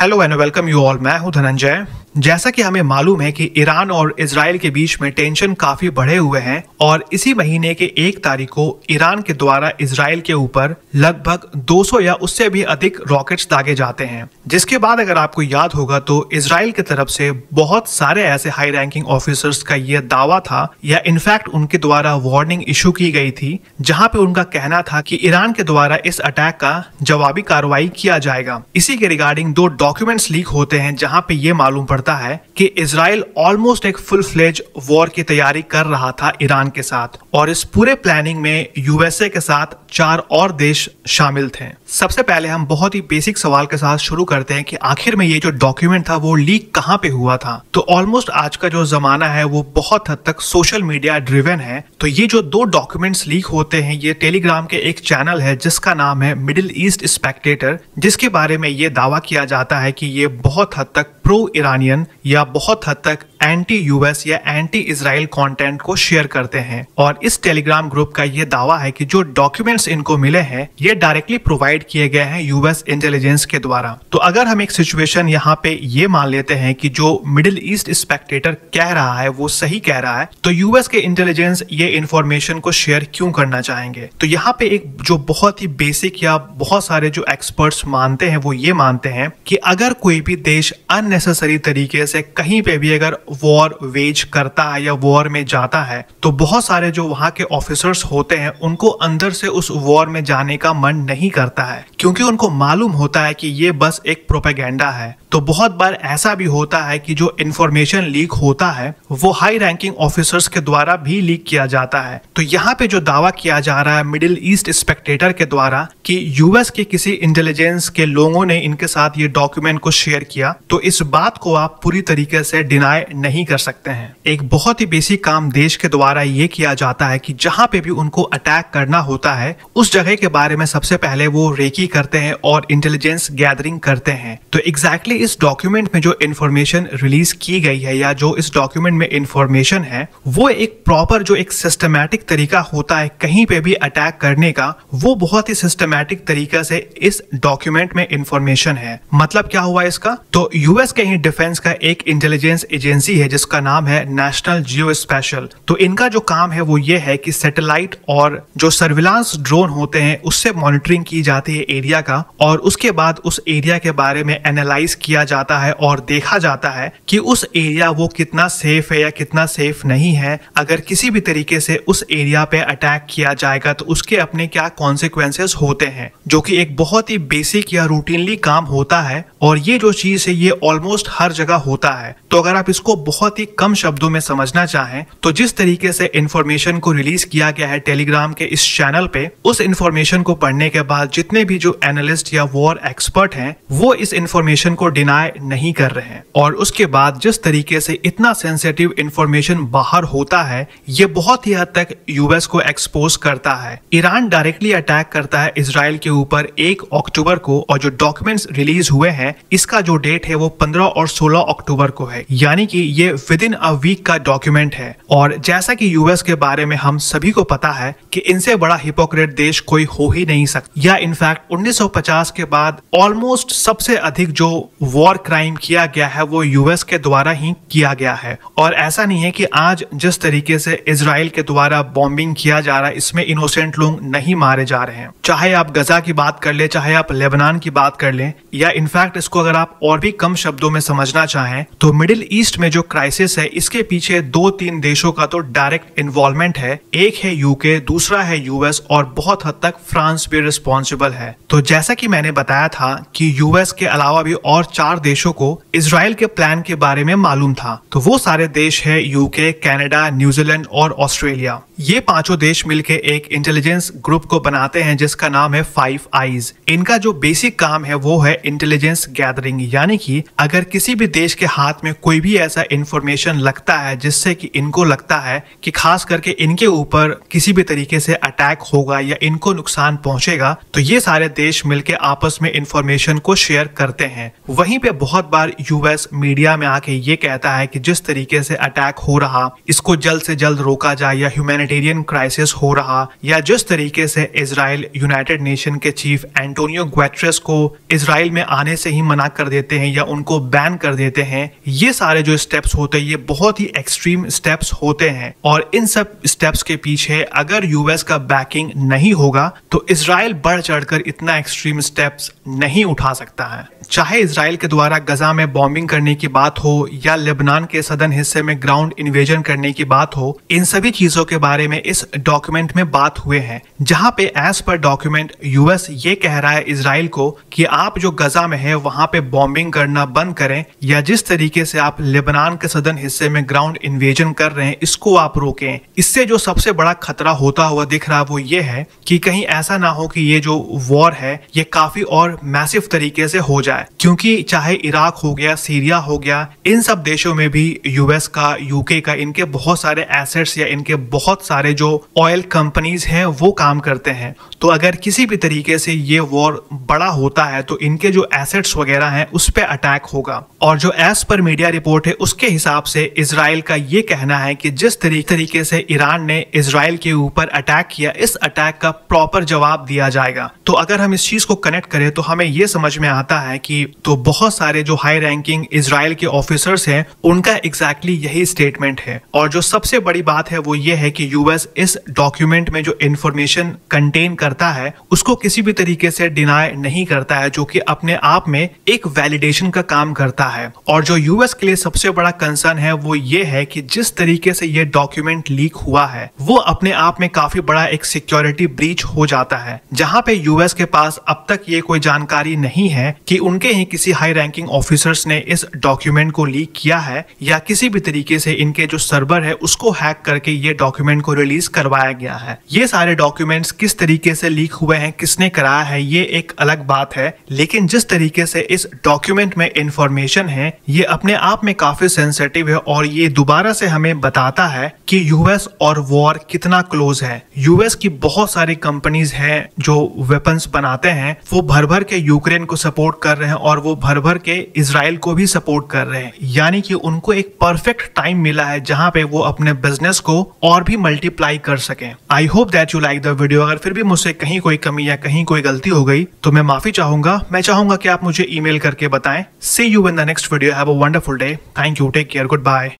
hello and welcome you all मैं हूं धनंजय जैसा कि हमें मालूम है कि ईरान और इसराइल के बीच में टेंशन काफी बढ़े हुए हैं और इसी महीने के एक तारीख को ईरान के द्वारा इसराइल के ऊपर लगभग 200 या उससे भी अधिक रॉकेट्स दागे जाते हैं जिसके बाद अगर आपको याद होगा तो इसराइल की तरफ से बहुत सारे ऐसे हाई रैंकिंग ऑफिसर्स का यह दावा था या इनफैक्ट उनके द्वारा वार्निंग इशू की गई थी जहाँ पे उनका कहना था की ईरान के द्वारा इस अटैक का जवाबी कार्रवाई किया जाएगा इसी के रिगार्डिंग दो डॉक्यूमेंट्स लीक होते हैं जहाँ पे ये मालूम पड़ पड़ता है कि इसराइल ऑलमोस्ट एक फुल फ्लेज वॉर की तैयारी कर रहा था ईरान के साथ और इस पूरे प्लानिंग में यूएसए के साथ चार और देश शामिल थे सबसे पहले हम बहुत ही बेसिक सवाल के साथ शुरू करते हैं कि आखिर में ये जो डॉक्यूमेंट था वो लीक कहाँ पे हुआ था तो ऑलमोस्ट आज का जो जमाना है वो बहुत हद तक सोशल मीडिया ड्रिवेन है तो ये जो दो डॉक्यूमेंट्स लीक होते हैं ये टेलीग्राम के एक चैनल है जिसका नाम है मिडिल ईस्ट स्पेक्टेटर जिसके बारे में ये दावा किया जाता है कि ये बहुत हद तक प्रो ईरानियन या बहुत हद तक एंटी यूएस या एंटी इसराइल कंटेंट को शेयर करते हैं और इस टेलीग्राम ग्रुप का ये दावा है कि जो डॉक्यूमेंट्स इनको मिले हैं ये डायरेक्टली प्रोवाइड किए गए हैं यूएस इंटेलिजेंस के द्वारा तो अगर हम एक सिचुएशन यहाँ पे ये मान लेते हैं कि जो मिडिल ईस्ट स्पेक्टेटर कह रहा है वो सही कह रहा है तो यूएस के इंटेलिजेंस ये इन्फॉर्मेशन को शेयर क्यों करना चाहेंगे तो यहाँ पे एक जो बहुत ही बेसिक या बहुत सारे जो एक्सपर्ट्स मानते हैं वो ये मानते हैं कि अगर कोई भी देश अननेसेसरी तरीके से कहीं पे भी अगर वॉर वेज करता है या वॉर में जाता है तो बहुत सारे जो वहाँ के ऑफिसर्स होते हैं उनको अंदर से उस वॉर में जाने का मन नहीं करता है क्योंकि उनको मालूम होता है कि ये बस एक प्रोपेगेंडा है तो बहुत बार ऐसा भी होता है कि जो इन्फॉर्मेशन लीक होता है वो हाई रैंकिंग ऑफिसर्स के द्वारा भी लीक किया जाता है तो यहाँ पे जो दावा किया जा रहा है मिडिल ईस्ट स्पेक्टेटर के द्वारा कि यूएस के किसी इंटेलिजेंस के लोगों ने इनके साथ ये डॉक्यूमेंट को शेयर किया तो इस बात को आप पूरी तरीके से डिनाई नहीं कर सकते हैं एक बहुत ही बेसिक काम देश के द्वारा ये किया जाता है कि जहाँ पे भी उनको अटैक करना होता है उस जगह के बारे में सबसे पहले वो रेकी करते हैं और इंटेलिजेंस गैदरिंग करते हैं तो एग्जैक्टली exactly इस डॉक्यूमेंट में जो इन्फॉर्मेशन रिलीज की गई है या जो इस डॉक्यूमेंट में इन्फॉर्मेशन है वो एक प्रॉपर जो एक सिस्टमैटिक तरीका होता है कहीं पे भी अटैक करने का वो बहुत ही सिस्टमैटिक तरीका से इस डॉक्यूमेंट में इन्फॉर्मेशन है मतलब क्या हुआ इसका तो यूएस के ही डिफेंस का एक इंटेलिजेंस एजेंसी एजेंसी है जिसका नाम है नेशनल जियो स्पेशल तो इनका जो काम है वो ये है कि सैटेलाइट और जो सर्विलांस ड्रोन होते हैं उससे मॉनिटरिंग की जाती है एरिया का और उसके बाद उस एरिया के बारे में एनालाइज किया जाता है और देखा जाता है कि उस एरिया वो कितना सेफ है या कितना सेफ नहीं है अगर किसी भी तरीके से उस एरिया पे अटैक किया जाएगा तो उसके अपने क्या कॉन्सिक्वेंसेज होते हैं जो कि एक बहुत ही बेसिक या रूटीनली काम होता है और ये जो चीज है ये ऑलमोस्ट हर जगह होता है तो अगर आप इसको बहुत ही कम शब्दों में समझना चाहें तो जिस तरीके से इन्फॉर्मेशन को रिलीज किया गया है टेलीग्राम के इस चैनल पे उस इन्फॉर्मेशन को पढ़ने के बाद जितने भी जो एनालिस्ट या वॉर एक्सपर्ट हैं वो इस इन्फॉर्मेशन को डिनाई नहीं कर रहे हैं और उसके बाद जिस तरीके से इतना सेंसेटिव इन्फॉर्मेशन बाहर होता है ये बहुत ही हद तक यूएस को एक्सपोज करता है ईरान डायरेक्टली अटैक करता है इसराइल के ऊपर एक अक्टूबर को और जो डॉक्यूमेंट्स रिलीज हुए हैं इसका जो डेट है वो पंद्रह और सोलह अक्टूबर को है यानी कि ये विद इन अ वीक का डॉक्यूमेंट है और जैसा कि यूएस के बारे में हम सभी को पता है कि इनसे बड़ा हिपोक्रेट देश कोई हो ही नहीं सकता या इनफैक्ट 1950 के बाद ऑलमोस्ट सबसे अधिक जो वॉर क्राइम किया गया है वो यूएस के द्वारा ही किया गया है और ऐसा नहीं है कि आज जिस तरीके से इसराइल के द्वारा बॉम्बिंग किया जा रहा है इसमें इनोसेंट लोग नहीं मारे जा रहे हैं चाहे आप गजा की बात कर ले चाहे आप लेबनान की बात कर ले या इनफैक्ट इसको अगर आप और भी कम शब्दों में समझना चाहें तो मिडिल ईस्ट में जो जो क्राइसिस है इसके पीछे दो तीन देशों का तो डायरेक्ट इन्वॉल्वमेंट है एक है यूके दूसरा है यूएस और बहुत हद तक फ्रांस भी रिस्पॉन्सिबल है तो जैसा कि मैंने बताया था कि यूएस के अलावा भी और चार देशों को इसराइल के प्लान के बारे में मालूम था तो वो सारे देश है यूके कैनेडा न्यूजीलैंड और ऑस्ट्रेलिया ये पांचों देश मिलके एक इंटेलिजेंस ग्रुप को बनाते हैं जिसका नाम है फाइव आईज इनका जो बेसिक काम है वो है इंटेलिजेंस गैदरिंग यानी कि अगर किसी भी देश के हाथ में कोई भी ऐसा ऐसा इन्फॉर्मेशन लगता है जिससे कि इनको लगता है कि खास करके इनके ऊपर किसी भी तरीके से अटैक होगा या इनको नुकसान पहुंचेगा तो ये सारे देश मिलकर आपस में इन्फॉर्मेशन को शेयर करते हैं वहीं पे बहुत बार यूएस मीडिया में आके ये कहता है कि जिस तरीके से अटैक हो रहा इसको जल्द से जल्द रोका जाए या ह्यूमैनिटेरियन क्राइसिस हो रहा या जिस तरीके से इसराइल यूनाइटेड नेशन के चीफ एंटोनियो ग्वेट्रेस को इसराइल में आने से ही मना कर देते हैं या उनको बैन कर देते हैं ये सारे जो स्टेप्स होते हैं ये बहुत ही एक्सट्रीम स्टेप्स होते हैं और इन सब स्टेप्स के पीछे अगर यूएस का बैकिंग नहीं होगा तो इसराइल बढ़ चढ़कर इतना एक्सट्रीम स्टेप्स नहीं उठा सकता है चाहे इसराइल के द्वारा गजा में बॉम्बिंग करने की बात हो या लेबनान के सदन हिस्से में ग्राउंड इन्वेजन करने की बात हो इन सभी चीजों के बारे में इस डॉक्यूमेंट में बात हुए हैं जहां पे एज पर डॉक्यूमेंट यूएस ये कह रहा है इसराइल को कि आप जो गजा में है वहां पे बॉम्बिंग करना बंद करें या जिस तरीके से आप लेबनान यूनान के सदन हिस्से में ग्राउंड इन्वेजन कर रहे हैं इसको आप रोकें इससे जो सबसे बड़ा खतरा होता हुआ दिख रहा है वो ये है कि कहीं ऐसा ना हो कि ये जो वॉर है ये काफी और मैसिव तरीके से हो जाए क्योंकि चाहे इराक हो गया सीरिया हो गया इन सब देशों में भी यूएस का यूके का इनके बहुत सारे एसेट्स या इनके बहुत सारे जो ऑयल कंपनीज हैं वो काम करते हैं तो अगर किसी भी तरीके से ये वॉर बड़ा होता है तो इनके जो एसेट्स वगैरह हैं उस पर अटैक होगा और जो एस पर मीडिया रिपोर्ट है उसके हिसाब से इसराइल का ये कहना है कि जिस तरीके से ईरान ने इसराइल के ऊपर अटैक किया इस अटैक का प्रॉपर जवाब दिया जाएगा तो अगर हम इस चीज को कनेक्ट करें तो हमें ये समझ में आता है कि तो बहुत सारे जो हाई रैंकिंग इसराइल के ऑफिसर्स हैं उनका एग्जैक्टली exactly यही स्टेटमेंट है और जो सबसे बड़ी बात है वो ये है कि यूएस इस डॉक्यूमेंट में जो इन्फॉर्मेशन कंटेन करता है उसको किसी भी तरीके से डिनाय नहीं करता है जो कि अपने आप में एक वैलिडेशन का काम करता है और जो यूएस के लिए सबसे बड़ा कंसर्न है वो ये है कि जिस तरीके से ये डॉक्यूमेंट लीक हुआ है वो अपने आप में काफी बड़ा एक सिक्योरिटी ब्रीच हो जाता है जहाँ पे यूएस के पास अब तक ये कोई जानकारी नहीं है कि उनके ही किसी हाई रैंकिंग ऑफिसर्स ने इस डॉक्यूमेंट को लीक किया है या किसी भी तरीके से इनके जो सर्वर है उसको हैक करके ये डॉक्यूमेंट को रिलीज करवाया गया है ये सारे डॉक्यूमेंट्स किस तरीके से लीक हुए हैं किसने कराया है ये एक अलग बात है लेकिन जिस तरीके से इस डॉक्यूमेंट में इंफॉर्मेशन है ये अपने आप में काफी सेंसेटिव है और ये दोबारा से हमें बताता है कि यूएस और वॉर कितना क्लोज है यूएस की बहुत सारी कंपनीज हैं जो वेपन्स बनाते हैं वो भर भर के यूक्रेन को सपोर्ट कर रहे हैं और वो भर भर के इसराइल को भी सपोर्ट कर रहे हैं यानी कि उनको एक परफेक्ट टाइम मिला है जहाँ पे वो अपने बिजनेस को और भी मल्टीप्लाई कर सके I hope that you like the video अगर फिर भी मुझसे कहीं कोई कमी या कहीं कोई गलती हो गई तो मैं माफी चाहूंगा मैं चाहूंगा कि आप मुझे ईमेल करके बताएं see you in the next video have a wonderful day thank you take care good bye